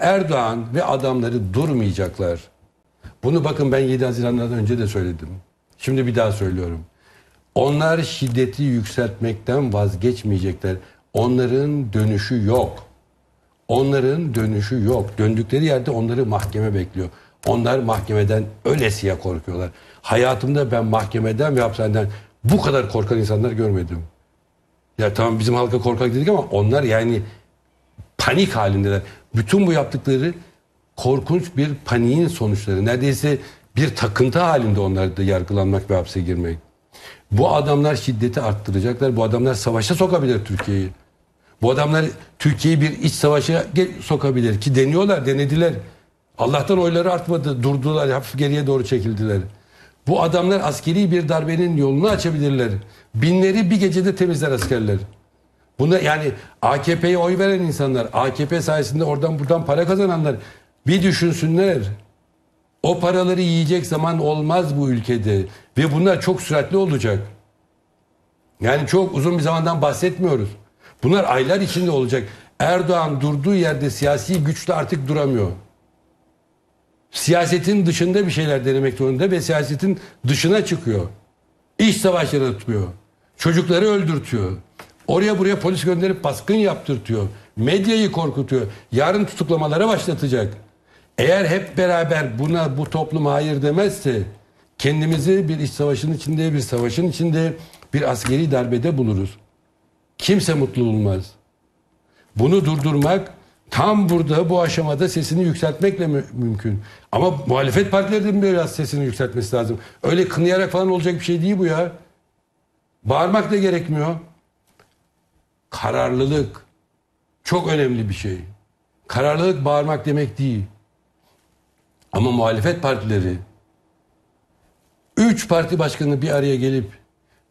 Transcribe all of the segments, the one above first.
Erdoğan ve adamları durmayacaklar. Bunu bakın ben 7 Haziran'dan önce de söyledim. Şimdi bir daha söylüyorum. Onlar şiddeti yükseltmekten vazgeçmeyecekler. Onların dönüşü yok. Onların dönüşü yok. Döndükleri yerde onları mahkeme bekliyor. Onlar mahkemeden ölesiye korkuyorlar. Hayatımda ben mahkemeden ve hapishaneden bu kadar korkan insanlar görmedim. Ya tamam bizim halka korkak dedik ama onlar yani panik halindeler. Bütün bu yaptıkları korkunç bir paniğin sonuçları. Neredeyse bir takıntı halinde onlar da yargılanmak ve hapse girmek. Bu adamlar şiddeti arttıracaklar. Bu adamlar savaşa sokabilir Türkiye'yi. Bu adamlar Türkiye'yi bir iç savaşa sokabilir ki deniyorlar, denediler. Allah'tan oyları artmadı, durdular, hafif geriye doğru çekildiler. Bu adamlar askeri bir darbenin yolunu açabilirler. Binleri bir gecede temizler askerler. Bunda yani AKP'ye oy veren insanlar, AKP sayesinde oradan buradan para kazananlar bir düşünsünler. O paraları yiyecek zaman olmaz bu ülkede ve bunlar çok süratli olacak. Yani çok uzun bir zamandan bahsetmiyoruz. Bunlar aylar içinde olacak. Erdoğan durduğu yerde siyasi güçle artık duramıyor. Siyasetin dışında bir şeyler denemek zorunda ve siyasetin dışına çıkıyor. İş savaşları tutuyor. Çocukları öldürtüyor. Oraya buraya polis gönderip baskın yaptırtıyor. Medyayı korkutuyor. Yarın tutuklamalara başlatacak. Eğer hep beraber buna bu toplum hayır demezse kendimizi bir iç savaşın içinde, bir savaşın içinde, bir askeri darbede buluruz. Kimse mutlu olmaz. Bunu durdurmak tam burada bu aşamada sesini yükseltmekle mü mümkün. Ama muhalefet partilerinin biraz sesini yükseltmesi lazım. Öyle kınayarak falan olacak bir şey değil bu ya. Bağırmak da gerekmiyor kararlılık çok önemli bir şey. Kararlılık bağırmak demek değil. Ama muhalefet partileri üç parti başkanı bir araya gelip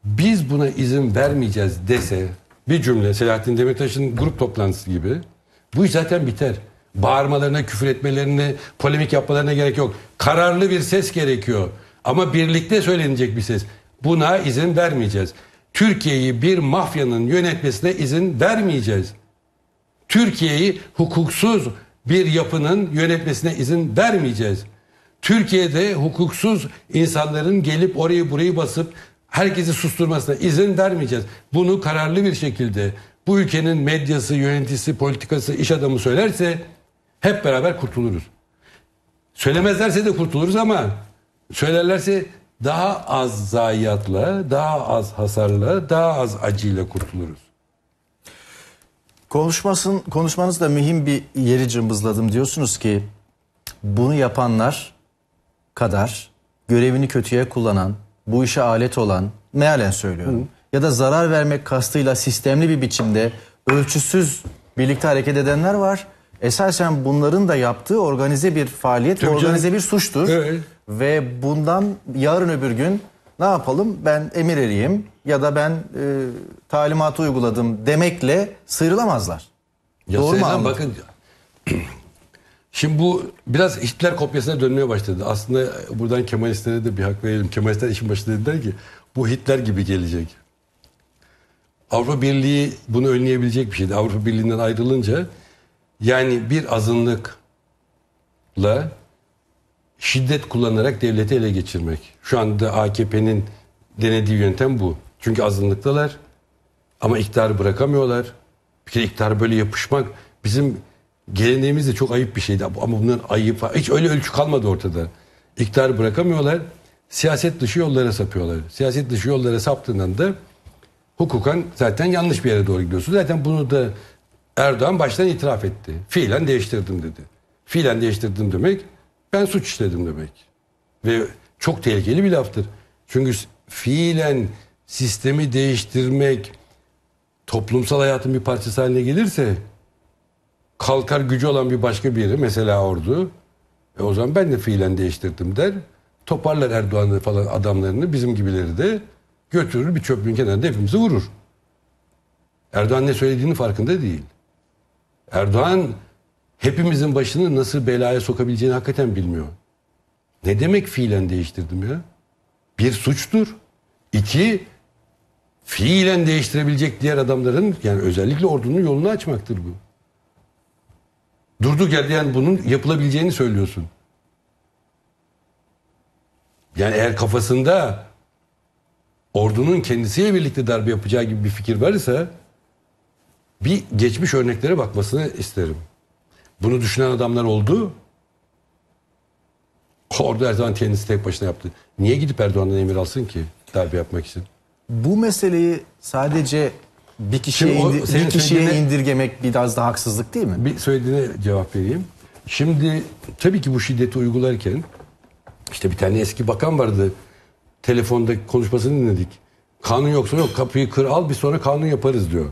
biz buna izin vermeyeceğiz dese bir cümle Selahattin Demirtaş'ın grup toplantısı gibi bu iş zaten biter. Bağırmalarına, küfür etmelerine, polemik yapmalarına gerek yok. Kararlı bir ses gerekiyor. Ama birlikte söylenecek bir ses. Buna izin vermeyeceğiz. Türkiye'yi bir mafyanın yönetmesine izin vermeyeceğiz. Türkiye'yi hukuksuz bir yapının yönetmesine izin vermeyeceğiz. Türkiye'de hukuksuz insanların gelip orayı burayı basıp herkesi susturmasına izin vermeyeceğiz. Bunu kararlı bir şekilde bu ülkenin medyası, yöneticisi, politikası, iş adamı söylerse hep beraber kurtuluruz. Söylemezlerse de kurtuluruz ama söylerlerse daha az zayiatla, daha az hasarla, daha az acıyla kurtuluruz. Konuşmasın, konuşmanızda mühim bir yeri cımbızladım. Diyorsunuz ki bunu yapanlar kadar görevini kötüye kullanan, bu işe alet olan, mealen söylüyorum. Hı. Ya da zarar vermek kastıyla sistemli bir biçimde ölçüsüz birlikte hareket edenler var. Esasen bunların da yaptığı organize bir faaliyet, Tabii organize canım. bir suçtur. Evet. Ve bundan yarın öbür gün ne yapalım ben emir eriyim ya da ben e, talimatı uyguladım demekle sıyrılamazlar. Ya Doğru mu Bakın Şimdi bu biraz Hitler kopyasına dönmeye başladı. Aslında buradan Kemalistlere de bir hak verelim. Kemalistler işin başında dediler ki bu Hitler gibi gelecek. Avrupa Birliği bunu önleyebilecek bir şeydi. Avrupa Birliği'nden ayrılınca yani bir azınlıkla şiddet kullanarak devleti ele geçirmek. Şu anda AKP'nin denediği yöntem bu. Çünkü azınlıktalar ama iktidarı bırakamıyorlar. Bir kere iktidar böyle yapışmak bizim geleneğimizde çok ayıp bir şeydi. Ama bunların ayıp, hiç öyle ölçü kalmadı ortada. İktidarı bırakamıyorlar. Siyaset dışı yollara sapıyorlar. Siyaset dışı yollara saptığından da hukukan zaten yanlış bir yere doğru gidiyorsun. Zaten bunu da Erdoğan baştan itiraf etti. Fiilen değiştirdim dedi. Fiilen değiştirdim demek ben suç işledim demek. Ve çok tehlikeli bir laftır. Çünkü fiilen sistemi değiştirmek toplumsal hayatın bir parçası haline gelirse kalkar gücü olan bir başka biri mesela ordu e o zaman ben de fiilen değiştirdim der. Toparlar Erdoğan'ı falan adamlarını bizim gibileri de götürür bir çöplüğün kenarında hepimizi vurur. Erdoğan ne söylediğinin farkında değil. Erdoğan hepimizin başını nasıl belaya sokabileceğini hakikaten bilmiyor. Ne demek fiilen değiştirdim ya? Bir suçtur. İki, fiilen değiştirebilecek diğer adamların yani özellikle ordunun yolunu açmaktır bu. Durduk yerde yani bunun yapılabileceğini söylüyorsun. Yani eğer kafasında ordunun kendisiyle birlikte darbe yapacağı gibi bir fikir varsa bir geçmiş örneklere bakmasını isterim. Bunu düşünen adamlar oldu. Orada Erdoğan kendisi tek başına yaptı. Niye gidip Erdoğan'dan emir alsın ki darbe yapmak için? Bu meseleyi sadece bir kişiye, o, indir, bir kişiye indirgemek biraz da haksızlık değil mi? Bir söylediğine cevap vereyim. Şimdi tabii ki bu şiddeti uygularken işte bir tane eski bakan vardı. Telefonda konuşmasını dinledik. Kanun yoksa yok kapıyı kır al bir sonra kanun yaparız diyor.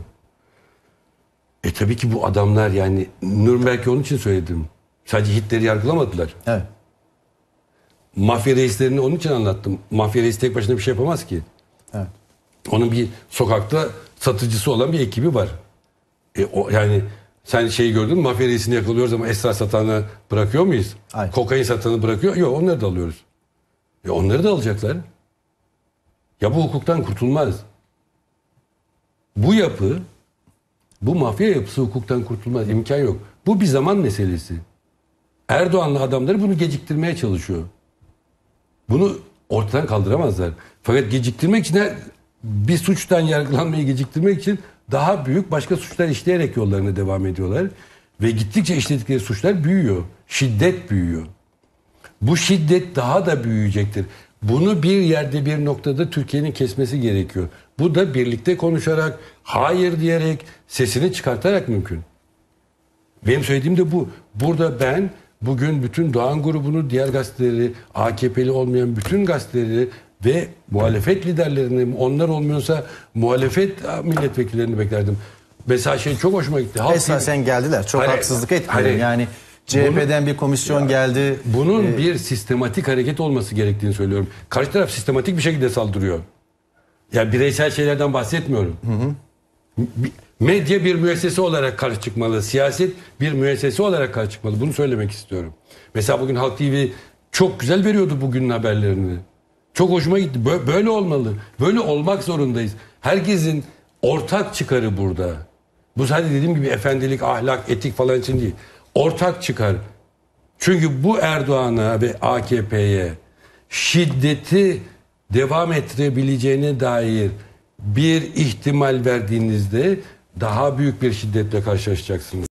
E tabii ki bu adamlar yani Nürnberg'i onun için söyledim. Sadece Hitler'i yargılamadılar. Evet. Mafya reislerini onun için anlattım. Mafya reis tek başına bir şey yapamaz ki. Evet. Onun bir sokakta satıcısı olan bir ekibi var. E, o, yani sen şeyi gördün mü? Mafya reisini yakalıyoruz ama esrar satanı bırakıyor muyuz? Aynen. Kokain satanı bırakıyor. Yok onları da alıyoruz. E, onları da alacaklar. Ya bu hukuktan kurtulmaz. Bu yapı bu mafya yapısı hukuktan kurtulmaz. imkan yok. Bu bir zaman meselesi. Erdoğan'la adamları bunu geciktirmeye çalışıyor. Bunu ortadan kaldıramazlar. Fakat geciktirmek için bir suçtan yargılanmayı geciktirmek için daha büyük başka suçlar işleyerek yollarına devam ediyorlar. Ve gittikçe işledikleri suçlar büyüyor. Şiddet büyüyor. Bu şiddet daha da büyüyecektir. Bunu bir yerde bir noktada Türkiye'nin kesmesi gerekiyor. Bu da birlikte konuşarak, hayır diyerek, sesini çıkartarak mümkün. Benim söylediğim de bu. Burada ben bugün bütün Doğan grubunu, diğer gazeteleri, AKP'li olmayan bütün gazeteleri ve muhalefet liderlerini, onlar olmuyorsa muhalefet milletvekillerini beklerdim. Mesela şey çok hoşuma gitti. Halk Esasen geldiler. Çok hayır, haksızlık etmiyorum. Hayır. Yani CHP'den bir komisyon ya, geldi. Bunun ee, bir sistematik hareket olması gerektiğini söylüyorum. Karşı taraf sistematik bir şekilde saldırıyor. Ya bireysel şeylerden bahsetmiyorum. Hı hı. Medya bir müessese olarak karşı çıkmalı. Siyaset bir müessese olarak karşı çıkmalı. Bunu söylemek istiyorum. Mesela bugün Halk TV çok güzel veriyordu bugünün haberlerini. Çok hoşuma gitti. Böyle olmalı. Böyle olmak zorundayız. Herkesin ortak çıkarı burada. Bu sadece dediğim gibi efendilik, ahlak, etik falan için değil ortak çıkar. Çünkü bu Erdoğan'a ve AKP'ye şiddeti devam ettirebileceğine dair bir ihtimal verdiğinizde daha büyük bir şiddetle karşılaşacaksınız.